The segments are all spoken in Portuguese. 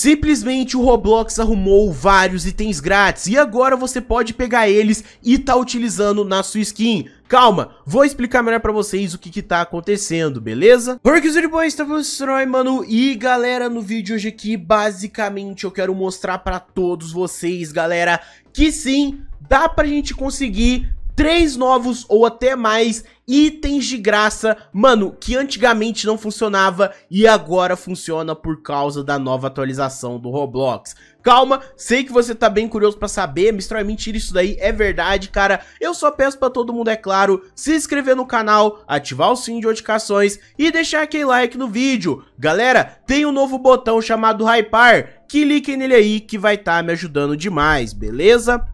Simplesmente o Roblox arrumou vários itens grátis e agora você pode pegar eles e tá utilizando na sua skin. Calma, vou explicar melhor pra vocês o que que tá acontecendo, beleza? Horkzuri Boy, estamos Troy, mano, e galera, no vídeo hoje aqui, basicamente eu quero mostrar pra todos vocês, galera, que sim, dá pra gente conseguir três novos ou até mais itens de graça, mano, que antigamente não funcionava e agora funciona por causa da nova atualização do Roblox. Calma, sei que você tá bem curioso pra saber, Mistral é mentira isso daí, é verdade, cara. Eu só peço pra todo mundo, é claro, se inscrever no canal, ativar o sininho de notificações e deixar aquele like no vídeo. Galera, tem um novo botão chamado Hypar, cliquem nele aí que vai estar tá me ajudando demais, beleza?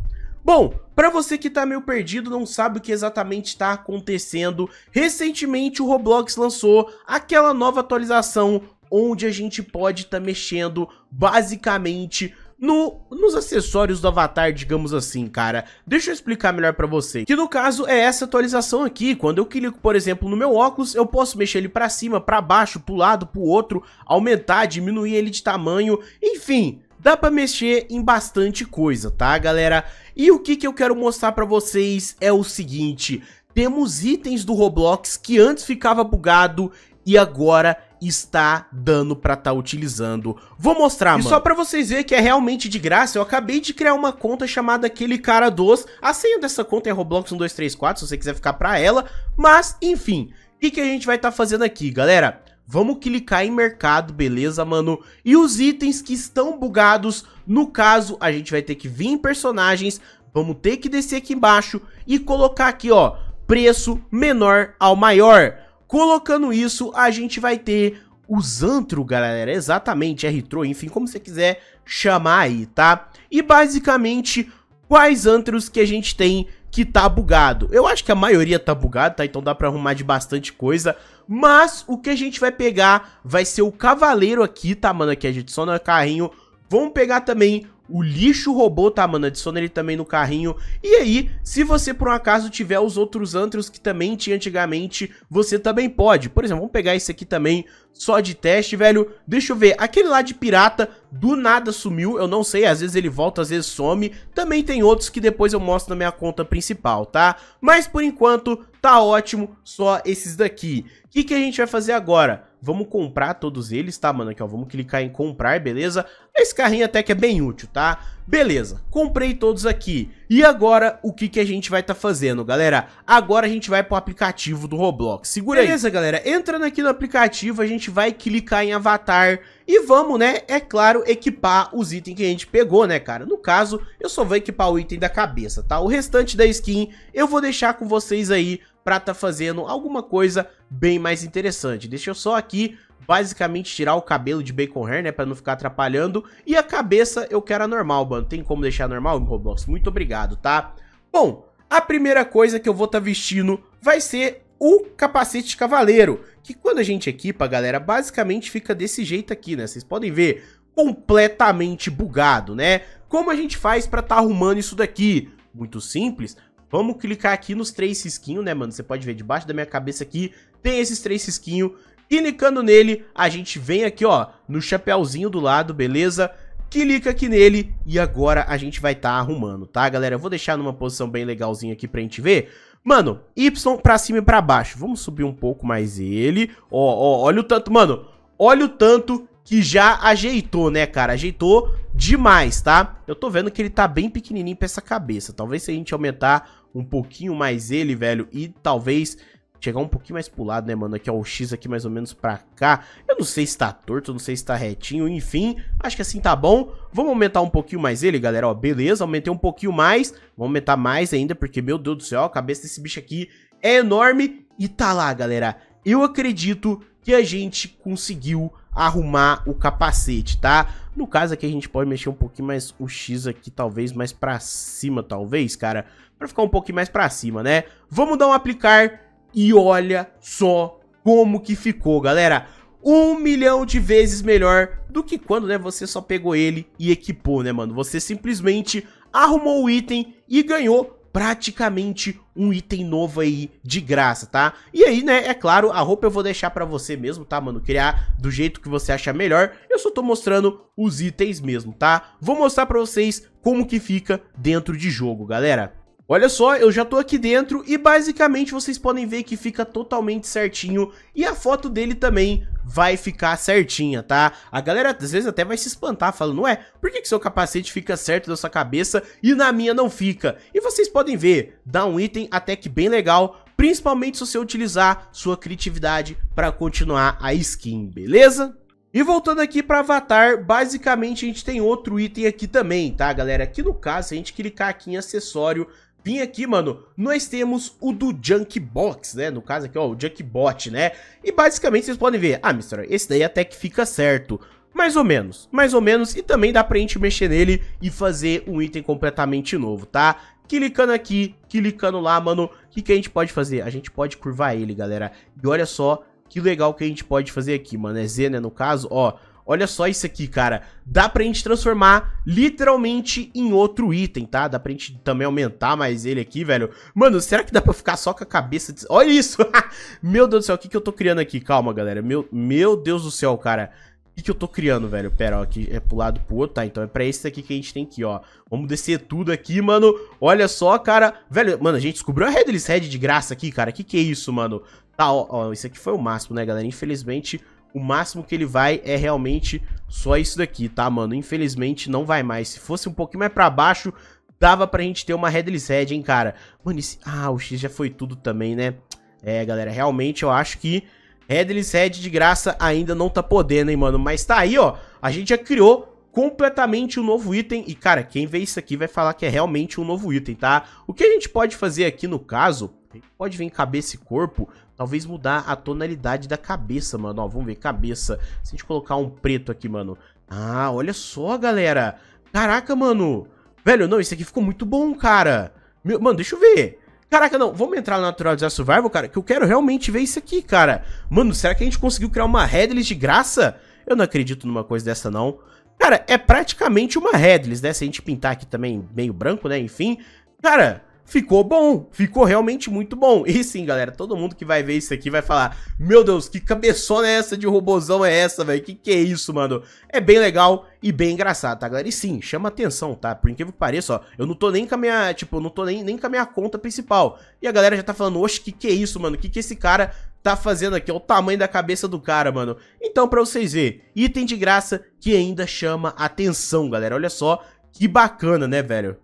Bom, para você que tá meio perdido, não sabe o que exatamente está acontecendo, recentemente o Roblox lançou aquela nova atualização onde a gente pode estar tá mexendo basicamente no, nos acessórios do avatar, digamos assim, cara. Deixa eu explicar melhor pra você. Que no caso é essa atualização aqui. Quando eu clico, por exemplo, no meu óculos, eu posso mexer ele pra cima, pra baixo, pro lado, pro outro, aumentar, diminuir ele de tamanho, enfim... Dá pra mexer em bastante coisa, tá galera? E o que que eu quero mostrar pra vocês é o seguinte, temos itens do Roblox que antes ficava bugado e agora está dando pra tá utilizando. Vou mostrar, e mano. E só pra vocês verem que é realmente de graça, eu acabei de criar uma conta chamada Aquele Cara Dos. A senha dessa conta é Roblox1234, se você quiser ficar pra ela. Mas, enfim, o que, que a gente vai estar tá fazendo aqui, galera? Vamos clicar em mercado, beleza, mano? E os itens que estão bugados, no caso, a gente vai ter que vir em personagens, vamos ter que descer aqui embaixo e colocar aqui, ó, preço menor ao maior. Colocando isso, a gente vai ter os antros, galera, exatamente, R-Tro, enfim, como você quiser chamar aí, tá? E basicamente, quais antros que a gente tem que tá bugado. Eu acho que a maioria tá bugado, tá? Então dá pra arrumar de bastante coisa. Mas o que a gente vai pegar vai ser o cavaleiro aqui, tá, mano? Aqui a gente só no carrinho. Vamos pegar também o lixo robô, tá, mano? Adiciona ele também no carrinho. E aí, se você por um acaso tiver os outros antros que também tinha antigamente, você também pode. Por exemplo, vamos pegar esse aqui também só de teste, velho. Deixa eu ver, aquele lá de pirata do nada sumiu, eu não sei, às vezes ele volta, às vezes some. Também tem outros que depois eu mostro na minha conta principal, tá? Mas por enquanto, tá ótimo, só esses daqui. O que, que a gente vai fazer agora? Vamos comprar todos eles, tá, mano? Aqui, ó, vamos clicar em comprar, beleza? Esse carrinho até que é bem útil, tá? Beleza, comprei todos aqui. E agora, o que, que a gente vai estar tá fazendo, galera? Agora a gente vai para o aplicativo do Roblox. Segura aí. Beleza, galera? Entrando aqui no aplicativo, a gente vai clicar em avatar e vamos, né, é claro, equipar os itens que a gente pegou, né, cara? No caso, eu só vou equipar o item da cabeça, tá? O restante da skin eu vou deixar com vocês aí para tá fazendo alguma coisa bem mais interessante. Deixa eu só aqui basicamente tirar o cabelo de Bacon Hair, né, pra não ficar atrapalhando. E a cabeça eu quero a normal, mano. Tem como deixar normal, Roblox? Muito obrigado, tá? Bom, a primeira coisa que eu vou estar tá vestindo vai ser o capacete de cavaleiro, que quando a gente equipa, galera, basicamente fica desse jeito aqui, né? Vocês podem ver, completamente bugado, né? Como a gente faz pra tá arrumando isso daqui? Muito simples, vamos clicar aqui nos três risquinhos, né, mano? Você pode ver, debaixo da minha cabeça aqui tem esses três risquinhos. Clicando nele, a gente vem aqui, ó, no chapéuzinho do lado, beleza? clica aqui nele e agora a gente vai estar tá arrumando, tá, galera? Eu vou deixar numa posição bem legalzinha aqui pra gente ver. Mano, Y pra cima e pra baixo. Vamos subir um pouco mais ele. Ó, ó, olha o tanto, mano. Olha o tanto que já ajeitou, né, cara? Ajeitou demais, tá? Eu tô vendo que ele tá bem pequenininho pra essa cabeça. Talvez se a gente aumentar um pouquinho mais ele, velho, e talvez chegar um pouquinho mais pro lado, né, mano? Aqui, ó, o X aqui mais ou menos pra cá. Eu não sei se tá torto, não sei se tá retinho, enfim. Acho que assim tá bom. Vamos aumentar um pouquinho mais ele, galera, ó, beleza. Aumentei um pouquinho mais. Vamos aumentar mais ainda, porque, meu Deus do céu, a cabeça desse bicho aqui é enorme. E tá lá, galera. Eu acredito que a gente conseguiu arrumar o capacete, tá? No caso aqui a gente pode mexer um pouquinho mais o X aqui, talvez mais pra cima, talvez, cara. Pra ficar um pouquinho mais pra cima, né? Vamos dar um aplicar e olha só como que ficou, galera. Um milhão de vezes melhor do que quando, né, você só pegou ele e equipou, né, mano? Você simplesmente arrumou o item e ganhou praticamente um item novo aí de graça, tá? E aí, né, é claro, a roupa eu vou deixar pra você mesmo, tá, mano? Criar do jeito que você acha melhor, eu só tô mostrando os itens mesmo, tá? Vou mostrar pra vocês como que fica dentro de jogo, galera. Olha só, eu já tô aqui dentro e basicamente vocês podem ver que fica totalmente certinho e a foto dele também vai ficar certinha, tá? A galera às vezes até vai se espantar falando, ué, por que, que seu capacete fica certo da sua cabeça e na minha não fica? E vocês podem ver, dá um item até que bem legal, principalmente se você utilizar sua criatividade para continuar a skin, beleza? E voltando aqui para Avatar, basicamente a gente tem outro item aqui também, tá galera? Aqui no caso, se a gente clicar aqui em acessório, vim aqui, mano, nós temos o do Junkbox, né? No caso aqui, ó, o Junk né? E basicamente vocês podem ver, ah, Mr. esse daí até que fica certo. Mais ou menos, mais ou menos, e também dá pra gente mexer nele e fazer um item completamente novo, tá? Clicando aqui, clicando lá, mano, o que, que a gente pode fazer? A gente pode curvar ele, galera. E olha só que legal que a gente pode fazer aqui, mano, é Z, né, no caso, ó, Olha só isso aqui, cara. Dá pra gente transformar literalmente em outro item, tá? Dá pra gente também aumentar mais ele aqui, velho. Mano, será que dá pra ficar só com a cabeça? De... Olha isso! meu Deus do céu, o que, que eu tô criando aqui? Calma, galera. Meu, meu Deus do céu, cara. O que, que eu tô criando, velho? Pera, ó, aqui é pro lado pro outro, tá? Então é pra esse daqui que a gente tem que ir, ó. Vamos descer tudo aqui, mano. Olha só, cara. Velho, mano, a gente descobriu a Headless Head de graça aqui, cara. Que que é isso, mano? Tá, ó, ó, isso aqui foi o máximo, né, galera? Infelizmente, o máximo que ele vai é realmente só isso daqui, tá, mano? Infelizmente não vai mais. Se fosse um pouquinho mais pra baixo, dava pra gente ter uma Headless Head, hein, cara? Mano, esse... Ah, o X já foi tudo também, né? É, galera, realmente eu acho que Headless Head de graça ainda não tá podendo, hein, mano? Mas tá aí, ó, a gente já criou completamente um novo item e, cara, quem vê isso aqui vai falar que é realmente um novo item, tá? O que a gente pode fazer aqui no caso, pode vir cabeça e corpo, Talvez mudar a tonalidade da cabeça, mano. Ó, vamos ver, cabeça. Se a gente colocar um preto aqui, mano. Ah, olha só, galera. Caraca, mano. Velho, não, isso aqui ficou muito bom, cara. Meu, mano, deixa eu ver. Caraca, não, vamos entrar no Naturalizar Survival, cara, que eu quero realmente ver isso aqui, cara. Mano, será que a gente conseguiu criar uma headless de graça? Eu não acredito numa coisa dessa, não. Cara, é praticamente uma headless, né? Se a gente pintar aqui também meio branco, né? Enfim. Cara, ficou bom, ficou realmente muito bom. E sim, galera, todo mundo que vai ver isso aqui vai falar, meu Deus, que cabeçona é essa de robozão é essa, velho? Que que é isso, mano? É bem legal e bem engraçado, tá, galera? E sim, chama atenção, tá? Por incrível que pareça, ó, eu não tô nem com a minha, tipo, eu não tô nem, nem com a minha conta principal. E a galera já tá falando, oxe, que que é isso, mano? Que que esse cara tá fazendo aqui? É o tamanho da cabeça do cara, mano. Então, pra vocês verem, item de graça que ainda chama atenção, galera. Olha só que bacana, né, velho?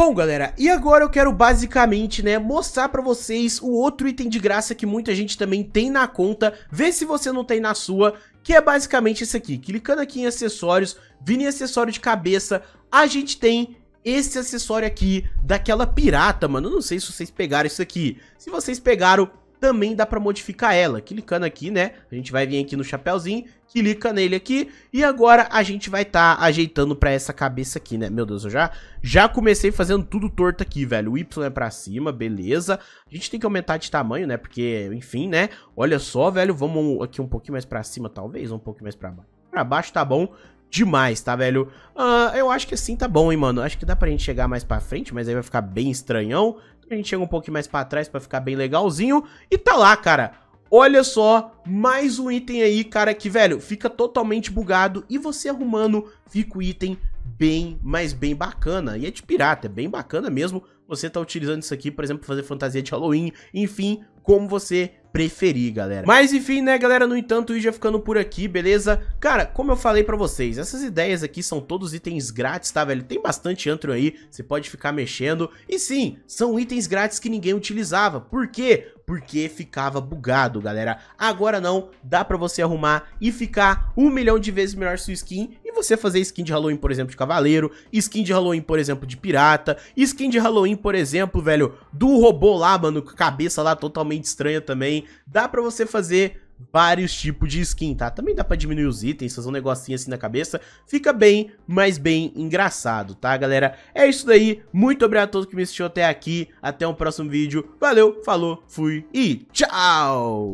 Bom, galera, e agora eu quero basicamente, né, mostrar pra vocês o outro item de graça que muita gente também tem na conta, vê se você não tem na sua, que é basicamente esse aqui. Clicando aqui em acessórios, vindo em acessório de cabeça, a gente tem esse acessório aqui daquela pirata, mano. Eu não sei se vocês pegaram isso aqui. Se vocês pegaram, também dá para modificar ela. Clicando aqui, né? A gente vai vir aqui no chapéuzinho, clica nele aqui e agora a gente vai estar tá ajeitando para essa cabeça aqui, né? Meu Deus, eu já já comecei fazendo tudo torto aqui, velho. O Y é para cima, beleza. A gente tem que aumentar de tamanho, né? Porque, enfim, né? Olha só, velho, vamos aqui um pouquinho mais para cima, talvez, um pouquinho mais para baixo. Para baixo tá bom demais, tá, velho? Uh, eu acho que assim tá bom, hein, mano? Acho que dá pra gente chegar mais pra frente, mas aí vai ficar bem estranhão. A gente chega um pouquinho mais pra trás pra ficar bem legalzinho. E tá lá, cara. Olha só, mais um item aí, cara, que, velho, fica totalmente bugado. E você arrumando, fica o item bem, mas bem bacana. E é de pirata, é bem bacana mesmo. Você tá utilizando isso aqui, por exemplo, pra fazer fantasia de Halloween. Enfim, como você preferir, galera. Mas enfim, né, galera, no entanto, o já ficando por aqui, beleza? Cara, como eu falei pra vocês, essas ideias aqui são todos itens grátis, tá, velho? Tem bastante antro aí, você pode ficar mexendo. E sim, são itens grátis que ninguém utilizava. Por quê? Porque ficava bugado, galera. Agora não, dá pra você arrumar e ficar um milhão de vezes melhor sua skin e você fazer skin de Halloween, por exemplo, de cavaleiro, skin de Halloween, por exemplo, de pirata, skin de Halloween, por exemplo, velho, do robô lá, mano, com cabeça lá totalmente estranha também. Dá pra você fazer vários tipos de skin, tá? Também dá pra diminuir os itens, fazer um negocinho assim na cabeça. Fica bem, mas bem engraçado, tá, galera? É isso daí. Muito obrigado a todos que me assistiu até aqui. Até o um próximo vídeo. Valeu, falou, fui e tchau!